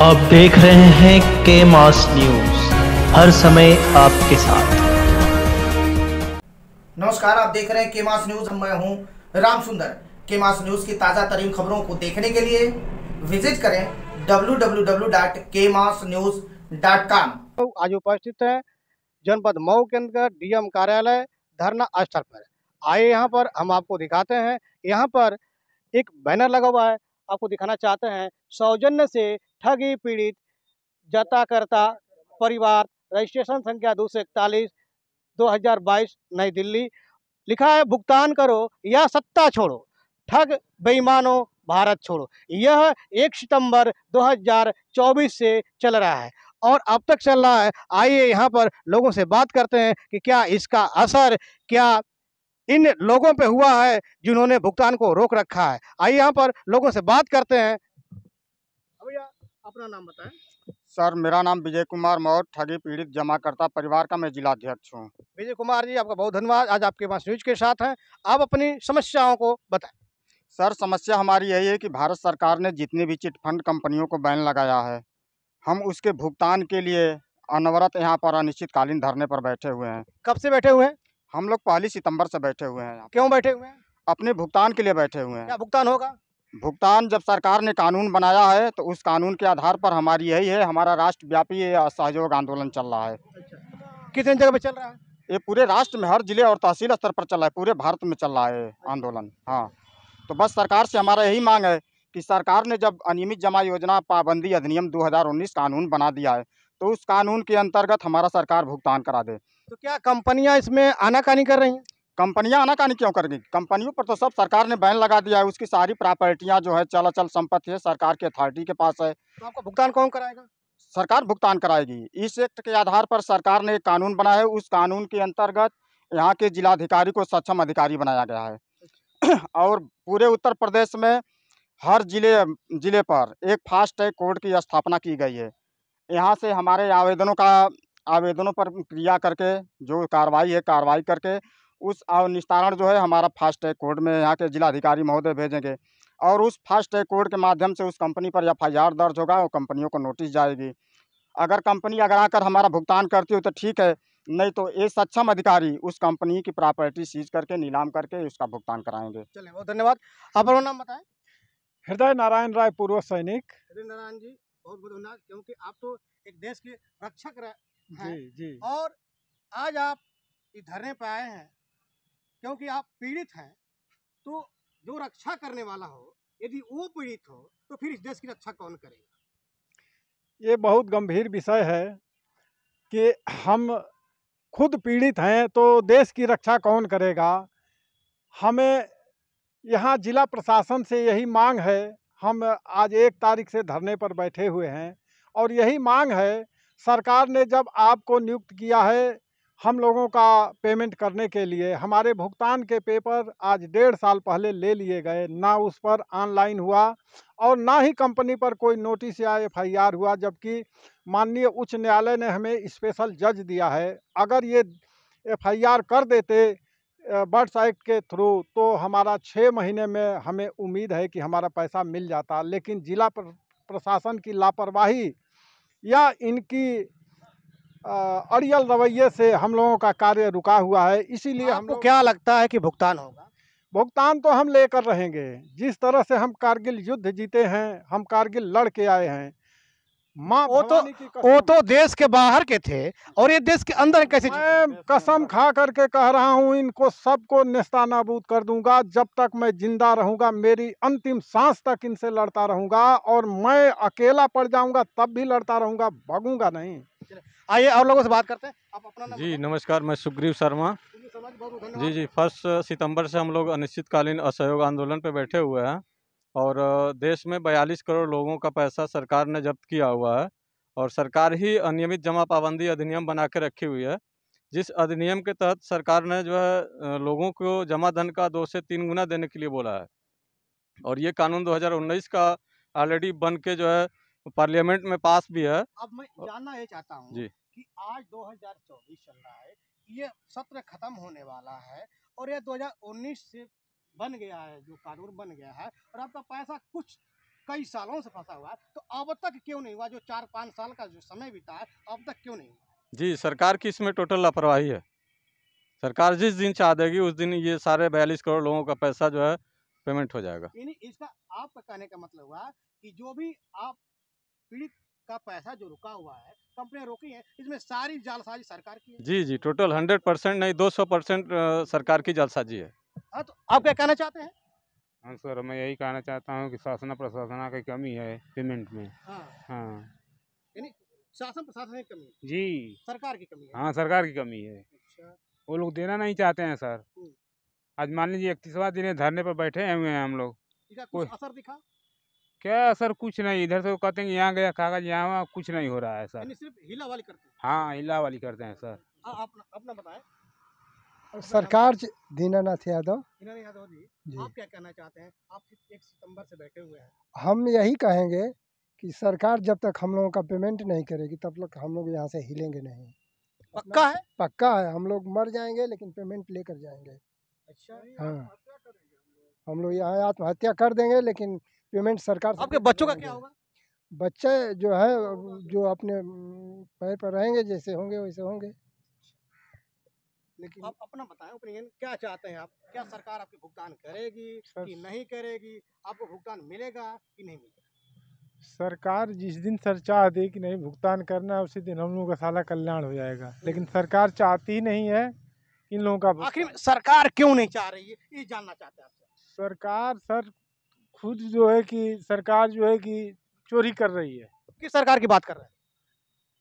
आप देख रहे हैं के मास न्यूज हर समय आपके साथ नमस्कार आप देख रहे हैं के मास न्यूज मैं हूं राम सुंदर के मास न्यूज की ताजा तरीन खबरों को देखने के लिए विजिट करें www.kmasnews.com तो आज उपस्थित है जनपद मऊ के अंदर डीएम कार्यालय धरना स्थल पर आए यहाँ पर हम आपको दिखाते हैं यहाँ पर एक बैनर लगा हुआ है आपको दिखाना चाहते हैं सौजन्य से ठगी पीड़ित जताकर्ता परिवार रजिस्ट्रेशन संख्या दो सौ इकतालीस दो हजार बाईस नई दिल्ली लिखा है भुगतान करो या सत्ता छोड़ो ठग बेईमानो भारत छोड़ो यह एक सितंबर 2024 से चल रहा है और अब तक चल रहा है आइए यहाँ पर लोगों से बात करते हैं कि क्या इसका असर क्या इन लोगों पे हुआ है जिन्होंने भुगतान को रोक रखा है आइए यहाँ पर लोगों से बात करते हैं भैया अपना नाम बताएं सर मेरा नाम विजय कुमार मौर्य ठगी पीड़ित जमाकर्ता परिवार का मैं जिला अध्यक्ष हूँ विजय कुमार जी आपका बहुत धन्यवाद आज आपके पास न्यूज के साथ हैं आप अपनी समस्याओं को बताएं सर समस्या हमारी यही है कि भारत सरकार ने जितने भी चिट फंड कंपनियों को बैन लगाया है हम उसके भुगतान के लिए अनवरत यहाँ पर अनिश्चितकालीन धरने पर बैठे हुए हैं कब से बैठे हुए हैं हम लोग पहली सितंबर से बैठे हुए हैं क्यों बैठे हुए हैं अपने भुगतान के लिए बैठे हुए हैं क्या भुगतान होगा भुगतान जब सरकार ने कानून बनाया है तो उस कानून के आधार पर हमारी यही है हमारा राष्ट्रव्यापी असहयोग आंदोलन चल रहा है अच्छा। कितने जगह पे चल रहा है ये पूरे राष्ट्र में हर जिले और तहसील स्तर पर चल रहा है पूरे भारत में चल रहा है अच्छा। आंदोलन हाँ तो बस सरकार से हमारा यही मांग है कि सरकार ने जब अनियमित जमा योजना पाबंदी अधिनियम दो कानून बना दिया है तो उस कानून के अंतर्गत हमारा सरकार भुगतान करा दे तो क्या कंपनियां इसमें आनाकानी कर रही हैं कंपनियां आनाकानी क्यों रही कंपनियों पर तो सब सरकार ने बैन लगा दिया है उसकी सारी प्रॉपर्टियां जो है चल अचल संपत्ति है सरकार की अथॉरिटी के पास है तो आपको भुगतान कौन कराएगा सरकार भुगतान कराएगी इस एक्ट के आधार पर सरकार ने एक कानून बनाया है उस कानून के अंतर्गत यहाँ के जिलाधिकारी को सक्षम अधिकारी बनाया गया है और पूरे उत्तर प्रदेश में हर जिले जिले पर एक फास्ट टैग कोर्ट की स्थापना की गई है यहाँ से हमारे आवेदनों का आवेदनों पर क्रिया करके जो कार्रवाई है कार्रवाई करके उस निस्तारण जो है हमारा फास्ट टैग कोर्ट में यहाँ के जिलाधिकारी महोदय भेजेंगे और उस फास्ट टैग कोर्ट के माध्यम से उस कंपनी पर एफ दर्ज होगा और कंपनियों को नोटिस जाएगी अगर कंपनी अगर आकर हमारा भुगतान करती हो तो ठीक है नहीं तो ये सक्षम अधिकारी उस कंपनी की प्रॉपर्टी सीज करके नीलाम करके उसका भुगतान कराएंगे चलिए बहुत धन्यवाद आप नाम बताएं हृदय नारायण राय पूर्व सैनिक हृदय नारायण जी बहुत बहुत धन्यवाद क्योंकि आप तो एक देश के रक्षक हैं जी, जी। और आज आप इस धरने पर आए हैं क्योंकि आप पीड़ित हैं तो जो रक्षा करने वाला हो यदि वो पीड़ित हो तो फिर इस देश की रक्षा कौन करेगा ये बहुत गंभीर विषय है कि हम खुद पीड़ित हैं तो देश की रक्षा कौन करेगा हमें यहाँ जिला प्रशासन से यही मांग है हम आज एक तारीख से धरने पर बैठे हुए हैं और यही मांग है सरकार ने जब आपको नियुक्त किया है हम लोगों का पेमेंट करने के लिए हमारे भुगतान के पेपर आज डेढ़ साल पहले ले लिए गए ना उस पर ऑनलाइन हुआ और ना ही कंपनी पर कोई नोटिस या एफआईआर हुआ जबकि माननीय उच्च न्यायालय ने हमें स्पेशल जज दिया है अगर ये एफआईआर कर देते बर्ड्स एक्ट के थ्रू तो हमारा छः महीने में हमें उम्मीद है कि हमारा पैसा मिल जाता लेकिन जिला प्रशासन की लापरवाही या इनकी अड़ियल रवैये से हम लोगों का कार्य रुका हुआ है इसीलिए हमको क्या लगता है कि भुगतान होगा भुगतान तो हम लेकर रहेंगे जिस तरह से हम कारगिल युद्ध जीते हैं हम कारगिल लड़ के आए हैं वो तो वो तो देश के बाहर के थे और ये देश के अंदर कैसे मैं कसम खा करके कह रहा हूँ इनको सबको निस्ता नबूद कर दूंगा जब तक मैं जिंदा रहूंगा मेरी अंतिम सांस तक इनसे लड़ता रहूंगा और मैं अकेला पड़ जाऊंगा तब भी लड़ता रहूंगा भगूंगा नहीं आइए और लोगों से बात करते हैं आप अपना जी नमस्कार मैं सुग्रीव शर्मा जी जी फर्स्ट सितम्बर से हम लोग अनिश्चितकालीन असहयोग आंदोलन पे बैठे हुए हैं और देश में बयालीस करोड़ लोगों का पैसा सरकार ने जब्त किया हुआ है और सरकार ही अनियमित जमा पाबंदी अधिनियम बना के रखी हुई है जिस अधिनियम के तहत सरकार ने जो है लोगों को जमा धन का दो से तीन गुना देने के लिए बोला है और ये कानून 2019 का ऑलरेडी बन के जो है पार्लियामेंट में पास भी है अब मैं जानना ये चाहता हूँ जी कि आज 2024 चल रहा है ये सत्र खत्म होने वाला है और ये 2019 से बन गया है जो कानून बन गया है और आपका पैसा कुछ कई सालों से फंसा हुआ है तो अब तक क्यों नहीं हुआ जो चार पाँच साल का जो समय बीता है अब तक क्यों नहीं हुआ जी सरकार की इसमें टोटल लापरवाही है सरकार जिस दिन चाह देगी उस दिन ये सारे बयालीस करोड़ लोगों का पैसा जो है पेमेंट हो जाएगा इसका आपका कहने का मतलब हुआ कि जो भी आप पीड़ित का पैसा जो रुका हुआ है कंपनियां रोकी है इसमें सारी जालसाजी सरकार की है। जी जी टोटल हंड्रेड परसेंट नहीं दो सौ परसेंट सरकार की जालसाजी है हाँ, तो आप क्या कहना चाहते हैं हाँ सर मैं यही कहना चाहता हूँ कि शासन प्रशासन की कमी है पेमेंट में हाँ, हाँ। शासन प्रशासन की कमी है। जी सरकार की कमी हाँ सरकार की कमी है अच्छा। वो लोग देना नहीं चाहते हैं सर हम्म। आज मान लीजिए इकतीसवा दिन धरने पर बैठे हुए हैं हम लोग कोई- असर दिखा क्या सर कुछ नहीं इधर से वो कहते हैं यहाँ गया कागज यहाँ हुआ कुछ नहीं हो रहा है सर सिर्फ हिला वाली करते हैं हाँ हिला वाली करते हैं सर आ- हाँ, आप अपना बताएं सरकार दीनानाथ यादव दीनानाथ यादव जी, आप क्या कहना चाहते हैं आप एक सितंबर से बैठे हुए हैं हम यही कहेंगे कि सरकार जब तक हम लोगों का पेमेंट नहीं करेगी तब तक हम लोग यहाँ से हिलेंगे नहीं पक्का है पक्का है हम लोग मर जाएंगे लेकिन पेमेंट लेकर जाएंगे अच्छा हाँ हम लोग यहाँ आत्महत्या कर देंगे लेकिन पेमेंट सरकार आपके बच्चों का क्या होगा बच्चे जो है जो अपने पैर पर रहेंगे जैसे होंगे वैसे होंगे लेकिन आप अपना बताएं क्या चाहते हैं आप क्या सरकार आपकी भुगतान करेगी कि नहीं करेगी आपको भुगतान मिलेगा कि नहीं मिलेगा सरकार जिस दिन सर चाह दे कि नहीं भुगतान करना है उसी दिन हम लोगों का सारा कल्याण हो जाएगा हम्म। लेकिन सरकार चाहती ही नहीं है इन लोगों का आखिर सरकार क्यों नहीं चाह रही है ये जानना चाहते हैं आपसे सरकार सर खुद जो है कि सरकार जो है कि चोरी कर रही है किस सरकार की बात कर रहे हैं